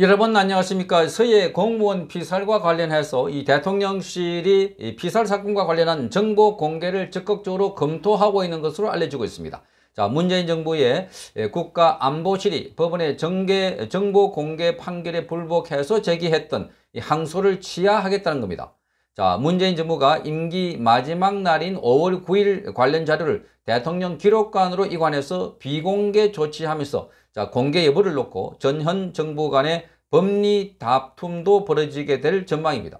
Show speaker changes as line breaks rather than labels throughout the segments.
여러분 안녕하십니까 서해 공무원 피살과 관련해서 이 대통령실이 이 피살 사건과 관련한 정보 공개를 적극적으로 검토하고 있는 것으로 알려지고 있습니다 자 문재인 정부의 예, 국가안보실이 법원의 정계, 정보 공개 판결에 불복해서 제기했던 이 항소를 취하하겠다는 겁니다 자, 문재인 정부가 임기 마지막 날인 5월 9일 관련 자료를 대통령 기록관으로 이관해서 비공개 조치하면서 자, 공개 여부를 놓고 전현 정부 간의 법리 다툼도 벌어지게 될 전망입니다.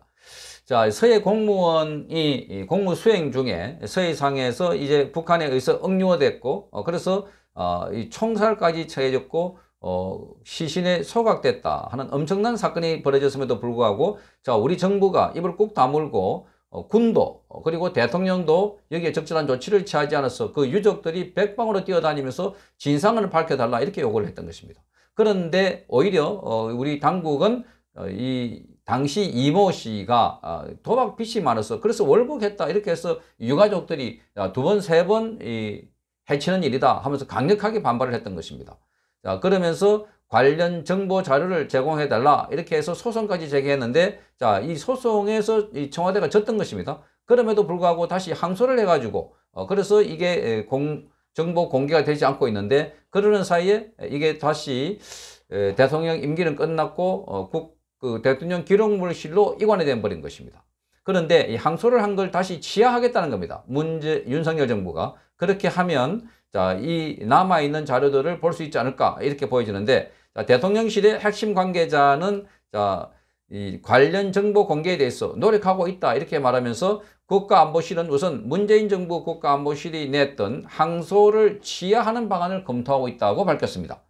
자, 서해 공무원이 공무 수행 중에 서해상에서 이제 북한에 의해서 억류됐고, 어, 그래서 어, 이 총살까지 처해졌고, 어, 시신에 소각됐다 하는 엄청난 사건이 벌어졌음에도 불구하고 자 우리 정부가 입을 꾹 다물고 어, 군도 어, 그리고 대통령도 여기에 적절한 조치를 취하지 않아서 그 유족들이 백방으로 뛰어다니면서 진상을 밝혀달라 이렇게 요구를 했던 것입니다. 그런데 오히려 어, 우리 당국은 어, 이 당시 이모 씨가 아, 도박 빚이 많아서 그래서 월북했다 이렇게 해서 유가족들이 두 번 세번 번 해치는 일이다 하면서 강력하게 반발을 했던 것입니다. 자, 그러면서 관련 정보 자료를 제공해 달라 이렇게 해서 소송까지 제기했는데 자 이 소송에서 이 청와대가 졌던 것입니다 그럼에도 불구하고 다시 항소를 해 가지고 어 그래서 이게 공 정보 공개가 되지 않고 있는데 그러는 사이에 이게 다시 대통령 임기는 끝났고 어, 국, 그 대통령 기록물실로 이관이 돼 버린 것입니다 그런데 이 항소를 한 걸 다시 취하하겠다는 겁니다 문제 윤석열 정부가 그렇게 하면 자, 이 남아있는 자료들을 볼 수 있지 않을까 이렇게 보여지는데 자, 대통령실의 핵심 관계자는 자, 이 관련 정보 공개에 대해서 노력하고 있다 이렇게 말하면서 국가안보실은 우선 문재인 정부 국가안보실이 냈던 항소를 취하하는 방안을 검토하고 있다고 밝혔습니다.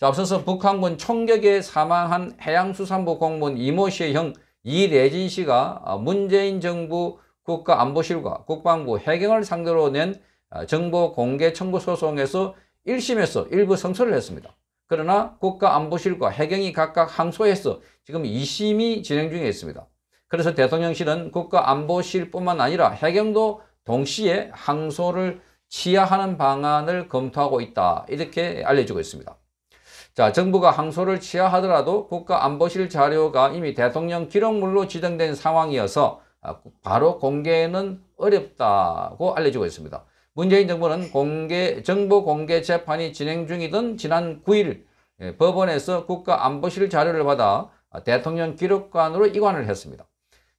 자, 앞서서 북한군 총격에 사망한 해양수산부 공무원 이모 씨의 형 이래진 씨가 문재인 정부 국가안보실과 국방부 해경을 상대로 낸 아, 정보 공개 청구 소송에서 1심에서 일부 성소를 했습니다. 그러나 국가안보실과 해경이 각각 항소해서 지금 2심이 진행 중에 있습니다. 그래서 대통령실은 국가안보실뿐만 아니라 해경도 동시에 항소를 취하하는 방안을 검토하고 있다 이렇게 알려주고 있습니다. 자, 정부가 항소를 취하하더라도 국가안보실 자료가 이미 대통령 기록물로 지정된 상황이어서 아, 바로 공개는 어렵다고 알려주고 있습니다. 문재인 정부는 공개, 정보 공개 재판이 진행 중이던 지난 9일 예, 법원에서 국가안보실 자료를 받아 대통령 기록관으로 이관을 했습니다.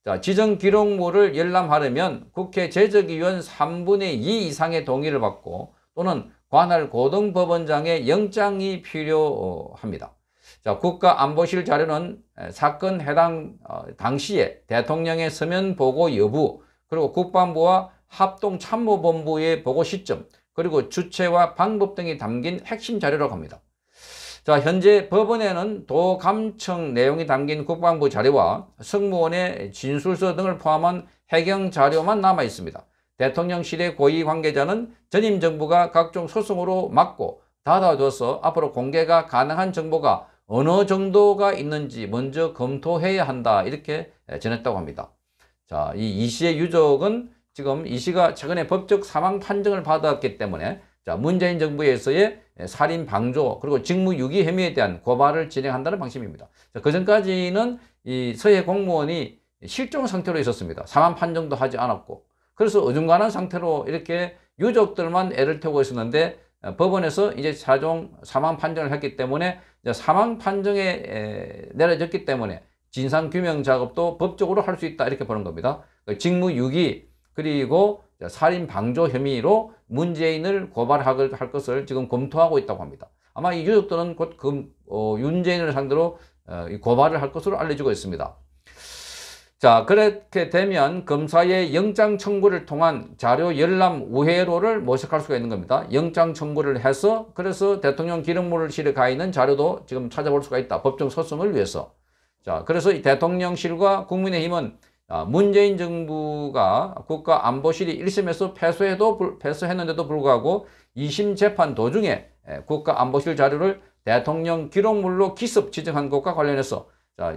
자, 지정 기록물을 열람하려면 국회 재적위원 3분의 2 이상의 동의를 받고 또는 관할 고등법원장의 영장이 필요합니다. 자, 국가안보실 자료는 사건 해당 어, 당시에 대통령의 서면 보고 여부 그리고 국방부와 합동참모본부의 보고 시점, 그리고 주체와 방법 등이 담긴 핵심 자료라고 합니다. 자, 현재 법원에는 도감청 내용이 담긴 국방부 자료와 승무원의 진술서 등을 포함한 해경 자료만 남아 있습니다. 대통령실의 고위 관계자는 전임 정부가 각종 소송으로 막고 닫아둬서 앞으로 공개가 가능한 정보가 어느 정도가 있는지 먼저 검토해야 한다 이렇게 전했다고 합니다. 자, 이 이씨의 유족은 지금 이 씨가 최근에 법적 사망 판정을 받았기 때문에 자, 문재인 정부에서의 살인 방조 그리고 직무유기 혐의에 대한 고발을 진행한다는 방침입니다. 자, 그 전까지는 이 서해 공무원이 실종 상태로 있었습니다. 사망 판정도 하지 않았고 그래서 어중간한 상태로 이렇게 유족들만 애를 태우고 있었는데 어, 법원에서 이제 사종 사망 판정을 했기 때문에 사망 판정에 내려졌기 때문에 진상규명 작업도 법적으로 할 수 있다 이렇게 보는 겁니다. 그 직무유기 그리고 살인 방조 혐의로 문재인을 고발할 것을 지금 검토하고 있다고 합니다. 아마 이 유족들은 곧 그, 어, 윤재인을 상대로 어, 고발을 할 것으로 알려지고 있습니다. 자 그렇게 되면 검사의 영장 청구를 통한 자료 열람 우회로를 모색할 수가 있는 겁니다. 영장 청구를 해서 그래서 대통령 기록물을 실에 가 있는 자료도 지금 찾아볼 수가 있다. 법정 소송을 위해서. 자 그래서 이 대통령실과 국민의힘은 아, 문재인 정부가 국가안보실이 1심에서 패소해도, 패소했는데도 불구하고 2심 재판 도중에 예, 국가안보실 자료를 대통령 기록물로 기습 지정한 것과 관련해서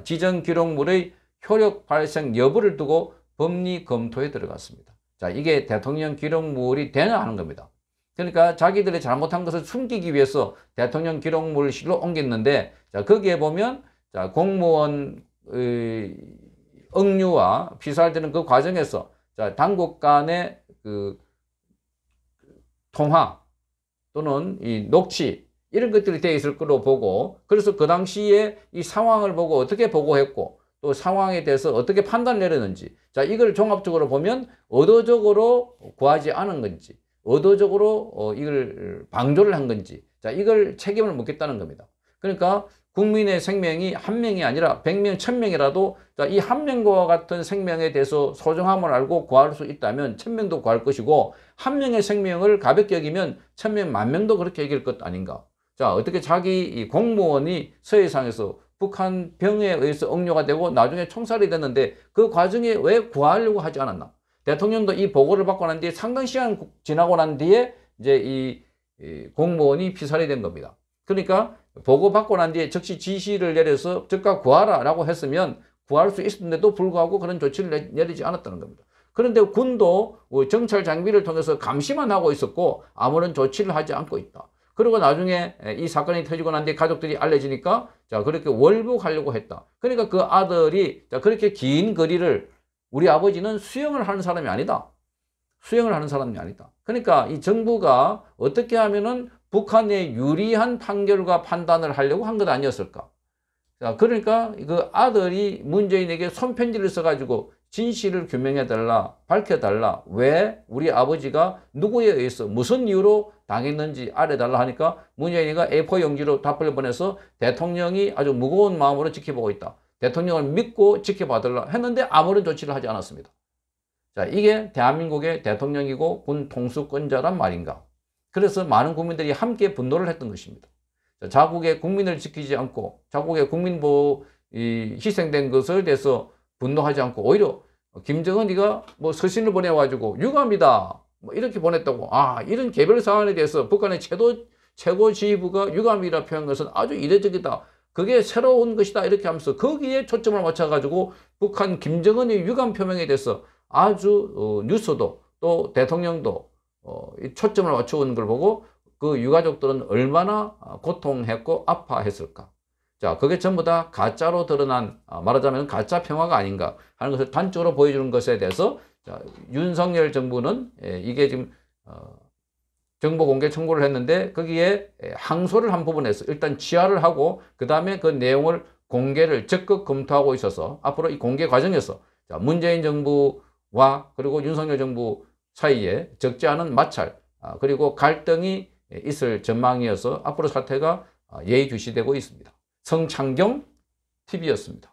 지정 기록물의 효력 발생 여부를 두고 법리 검토에 들어갔습니다. 자, 이게 대통령 기록물이 되냐 하는 겁니다. 그러니까 자기들이 잘못한 것을 숨기기 위해서 대통령 기록물실로 옮겼는데 자, 거기에 보면 자, 공무원의 억류와 피살되는 그 과정에서 자, 당국 간의 그 통화 또는 이 녹취 이런 것들이 되어 있을 거로 보고 그래서 그 당시에 이 상황을 보고 어떻게 보고했고 또 상황에 대해서 어떻게 판단을 내렸는지 자 이걸 종합적으로 보면 의도적으로 구하지 않은 건지 의도적으로 어, 이걸 방조를 한 건지 자 이걸 책임을 묻겠다는 겁니다. 그러니까 국민의 생명이 한 명이 아니라 백명천명이라도 이 한 명과 같은 생명에 대해서 소중함을 알고 구할 수 있다면 천명도 구할 것이고 한 명의 생명을 가볍게 여기면 천명, 만명도 그렇게 여길 것 아닌가. 자, 어떻게 자기 공무원이 서해상에서 북한 병에 의해서 억류가 되고 나중에 총살이 됐는데 그 과정에 왜 구하려고 하지 않았나. 대통령도 이 보고를 받고 난 뒤에 상당 시간 지나고 난 뒤에 이제 이 공무원이 피살이 된 겁니다. 그러니까 보고받고 난 뒤에 즉시 지시를 내려서 즉각 구하라 라고 했으면 구할 수 있었는데도 불구하고 그런 조치를 내리지 않았다는 겁니다. 그런데 군도 그 정찰 장비를 통해서 감시만 하고 있었고 아무런 조치를 하지 않고 있다. 그리고 나중에 이 사건이 터지고 난 뒤에 가족들이 알려지니까 자 그렇게 월북하려고 했다. 그러니까 그 아들이 자 그렇게 긴 거리를 우리 아버지는 수영을 하는 사람이 아니다. 수영을 하는 사람이 아니다. 그러니까 이 정부가 어떻게 하면은 북한에 유리한 판결과 판단을 하려고 한 것 아니었을까? 자, 그러니까 그 아들이 문재인에게 손편지를 써가지고 진실을 규명해달라, 밝혀달라. 왜 우리 아버지가 누구에 의해서 무슨 이유로 당했는지 알아달라 하니까 문재인이가 A4 용지로 답을 보내서 대통령이 아주 무거운 마음으로 지켜보고 있다. 대통령을 믿고 지켜봐달라 했는데 아무런 조치를 하지 않았습니다. 자, 이게 대한민국의 대통령이고 군 통수권자란 말인가? 그래서 많은 국민들이 함께 분노를 했던 것입니다. 자국의 국민을 지키지 않고 자국의 국민보 이 희생된 것을 대해서 분노하지 않고 오히려 김정은이가 뭐 서신을 보내가지고 유감이다 뭐 이렇게 보냈다고 아 이런 개별 사안에 대해서 북한의 최도 최고 지휘부가 유감이라 표현한 것은 아주 이례적이다 그게 새로운 것이다 이렇게 하면서 거기에 초점을 맞춰가지고 북한 김정은의 유감 표명에 대해서 아주 어, 뉴스도 또 대통령도 어, 초점을 맞추는 걸 보고 그 유가족들은 얼마나 아, 고통했고 아파했을까. 자, 그게 전부 다 가짜로 드러난, 아, 말하자면 가짜 평화가 아닌가 하는 것을 단적으로 보여주는 것에 대해서 자, 윤석열 정부는 예, 이게 지금 어, 정보 공개 청구를 했는데 거기에 예, 항소를 한 부분에서 일단 취하를 하고 그 다음에 그 내용을 공개를 적극 검토하고 있어서 앞으로 이 공개 과정에서 문재인 정부와 그리고 윤석열 정부 사이에 적지 않은 마찰 아, 그리고 갈등이 있을 전망이어서 앞으로 사태가 아, 예의주시되고 있습니다. 성창경 TV였습니다.